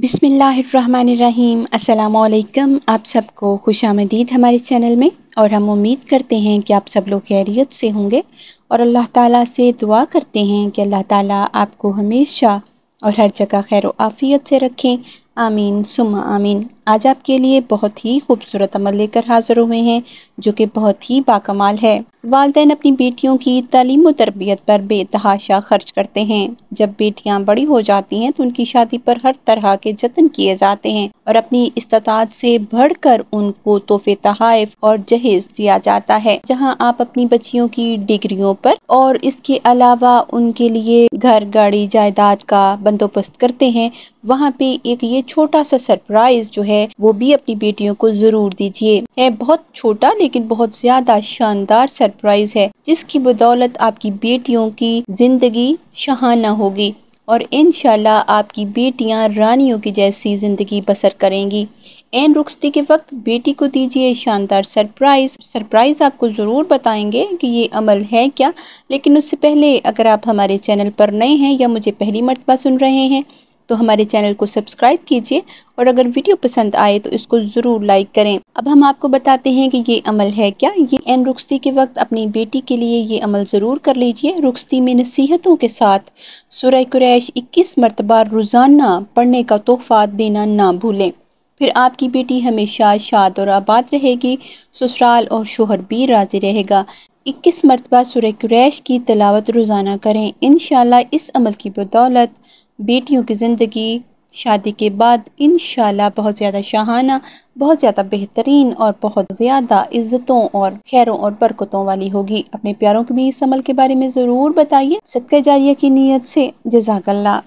बिसमीम् अल्लाम आप सबको खुश आमदीद हमारे चैनल में और हम उम्मीद करते हैं कि आप सब लोग खैरियत से होंगे और अल्लाह ताला से दुआ करते हैं कि अल्लाह ताला आपको हमेशा और हर जगह खैर आफ़ियत से रखें आमीन सुम आमीन आज आपके लिए बहुत ही खूबसूरत अमल लेकर हाजिर हुए हैं जो कि बहुत ही बाकमाल है वालदे अपनी बेटियों की तालीम और तरबियत पर बेतहाशा खर्च करते हैं जब बेटियां बड़ी हो जाती हैं तो उनकी शादी पर हर तरह के जतन किए जाते हैं और अपनी इस्तात से बढ़कर उनको तोहफे तहफ और जहेज दिया जाता है जहां आप अपनी बच्चियों की डिग्रियों पर और इसके अलावा उनके लिए घर गाड़ी जायदाद का बंदोबस्त करते हैं वहाँ पे एक ये छोटा सा सरप्राइज जो है है वो भी अपनी बेटियों को जरूर दीजिए है बहुत छोटा लेकिन बहुत ज्यादा शानदार सरप्राइज है जिसकी बदौलत आपकी बेटियों की जिंदगी शहाना होगी और इन आपकी बेटियां रानियों की जैसी ज़िंदगी बसर करेंगी एन रुखती के वक्त बेटी को दीजिए शानदार सरप्राइज़ सरप्राइज़ आपको ज़रूर बताएंगे कि ये अमल है क्या लेकिन उससे पहले अगर आप हमारे चैनल पर नए हैं या मुझे पहली मरतबा सुन रहे हैं तो हमारे चैनल को सब्सक्राइब कीजिए और अगर वीडियो पसंद आए तो इसको ज़रूर लाइक करें अब हम आपको बताते हैं कि ये अमल है क्या ये एन रुखस्ती के वक्त अपनी बेटी के लिए ये अमल ज़रूर कर लीजिए रुखती में नसीहतों के साथ सुरह क्रैश इक्कीस मरतबा रोज़ाना पढ़ने का तोहफ़ा देना ना भूलें फिर आपकी बेटी हमेशा शाद और आबाद रहेगी ससुराल और शोहर भी राज़ी रहेगा इक्कीस मरतबा सुरह क्रैश की तलावत रोज़ाना करें इन इस अमल की बदौलत बेटियों की ज़िंदगी शादी के बाद इन बहुत ज़्यादा शाहाना बहुत ज़्यादा बेहतरीन और बहुत ज़्यादा इज़्ज़तों और खैरों और बरकतों वाली होगी अपने प्यारों को भी इस अमल के बारे में ज़रूर बताइए सकते जारिया की नीयत से जजाकल्ला